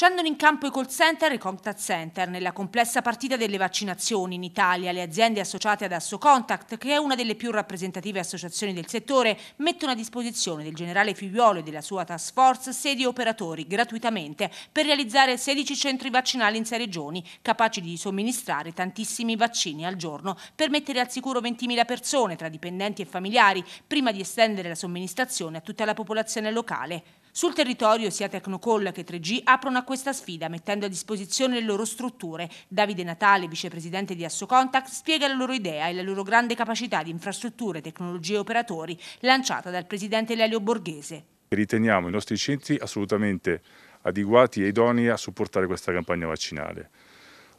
Scendono in campo i call center e i contact center nella complessa partita delle vaccinazioni in Italia. Le aziende associate ad Assocontact, che è una delle più rappresentative associazioni del settore, mettono a disposizione del generale Figliuolo e della sua task force sedi operatori gratuitamente per realizzare 16 centri vaccinali in 6 regioni, capaci di somministrare tantissimi vaccini al giorno per mettere al sicuro 20.000 persone tra dipendenti e familiari, prima di estendere la somministrazione a tutta la popolazione locale. Sul territorio sia Tecnocoll che 3G aprono a questa sfida mettendo a disposizione le loro strutture. Davide Natale, vicepresidente di Assocontact, spiega la loro idea e la loro grande capacità di infrastrutture, tecnologie e operatori lanciata dal presidente Lelio Borghese. Riteniamo i nostri centri assolutamente adeguati e idonei a supportare questa campagna vaccinale.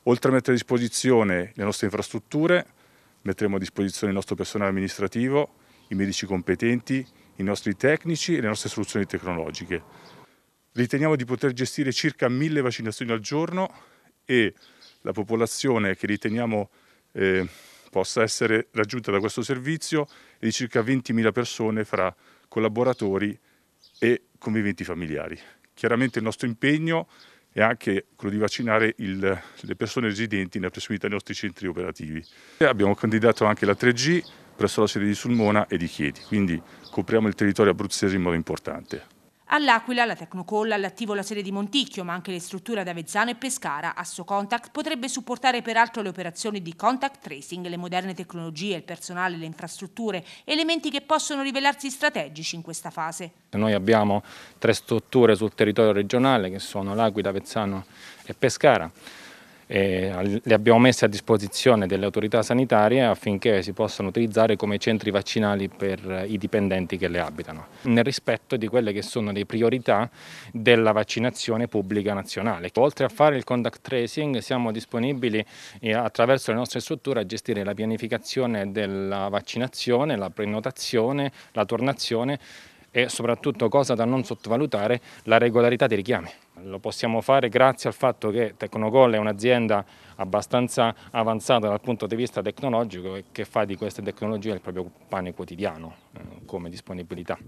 Oltre a mettere a disposizione le nostre infrastrutture, metteremo a disposizione il nostro personale amministrativo, i medici competenti, i nostri tecnici e le nostre soluzioni tecnologiche. Riteniamo di poter gestire circa mille vaccinazioni al giorno e la popolazione che riteniamo eh, possa essere raggiunta da questo servizio è di circa 20.000 persone fra collaboratori e conviventi familiari. Chiaramente il nostro impegno e anche quello di vaccinare il, le persone residenti nella prossimità dei nostri centri operativi. E abbiamo candidato anche la 3G presso la sede di Sulmona e di Chieti, quindi copriamo il territorio abruzzese in modo importante. All'Aquila la Tecnocolla, all'attivo la sede di Monticchio, ma anche le strutture ad Avezzano e Pescara, Contact potrebbe supportare peraltro le operazioni di contact tracing, le moderne tecnologie, il personale, le infrastrutture, elementi che possono rivelarsi strategici in questa fase. Noi abbiamo tre strutture sul territorio regionale che sono l'Aquila, Avezzano e Pescara eh, le abbiamo messe a disposizione delle autorità sanitarie affinché si possano utilizzare come centri vaccinali per eh, i dipendenti che le abitano, nel rispetto di quelle che sono le priorità della vaccinazione pubblica nazionale. Oltre a fare il contact tracing siamo disponibili eh, attraverso le nostre strutture a gestire la pianificazione della vaccinazione, la prenotazione, la tornazione e soprattutto cosa da non sottovalutare, la regolarità dei richiami. Lo possiamo fare grazie al fatto che Tecnogol è un'azienda abbastanza avanzata dal punto di vista tecnologico e che fa di queste tecnologie il proprio pane quotidiano eh, come disponibilità.